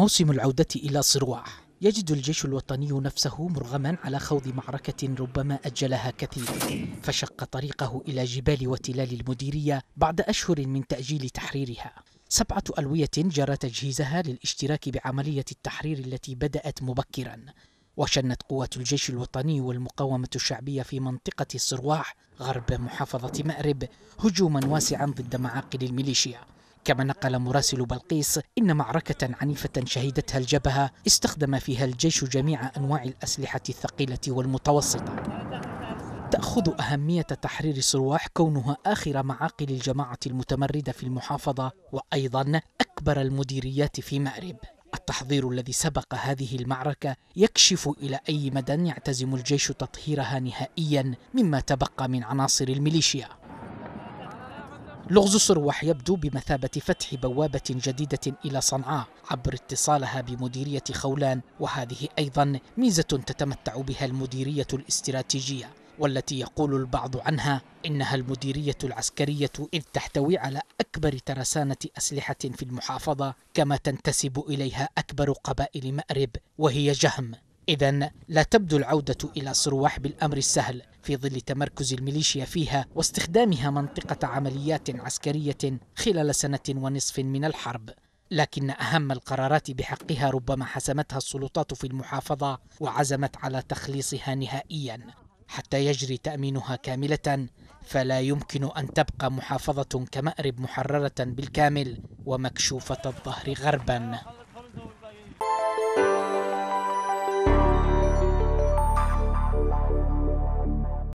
موسم العودة إلى صرواح يجد الجيش الوطني نفسه مرغما على خوض معركة ربما أجلها كثير فشق طريقه إلى جبال وتلال المديرية بعد أشهر من تأجيل تحريرها سبعة ألوية جرى تجهيزها للاشتراك بعملية التحرير التي بدأت مبكرا وشنت قوات الجيش الوطني والمقاومة الشعبية في منطقة الصرواح غرب محافظة مأرب هجوما واسعا ضد معاقل الميليشيا كما نقل مراسل بلقيس إن معركة عنيفة شهدتها الجبهة استخدم فيها الجيش جميع أنواع الأسلحة الثقيلة والمتوسطة تأخذ أهمية تحرير صرواح كونها آخر معاقل الجماعة المتمردة في المحافظة وأيضا أكبر المديريات في مأرب التحضير الذي سبق هذه المعركة يكشف إلى أي مدى يعتزم الجيش تطهيرها نهائيا مما تبقى من عناصر الميليشيا لغز سروح يبدو بمثابة فتح بوابة جديدة إلى صنعاء عبر اتصالها بمديرية خولان وهذه أيضا ميزة تتمتع بها المديرية الاستراتيجية والتي يقول البعض عنها إنها المديرية العسكرية إذ تحتوي على أكبر ترسانة أسلحة في المحافظة كما تنتسب إليها أكبر قبائل مأرب وهي جهم إذا لا تبدو العودة إلى صروح بالأمر السهل في ظل تمركز الميليشيا فيها واستخدامها منطقة عمليات عسكرية خلال سنة ونصف من الحرب لكن أهم القرارات بحقها ربما حسمتها السلطات في المحافظة وعزمت على تخليصها نهائيا حتى يجري تأمينها كاملة فلا يمكن أن تبقى محافظة كمأرب محررة بالكامل ومكشوفة الظهر غربا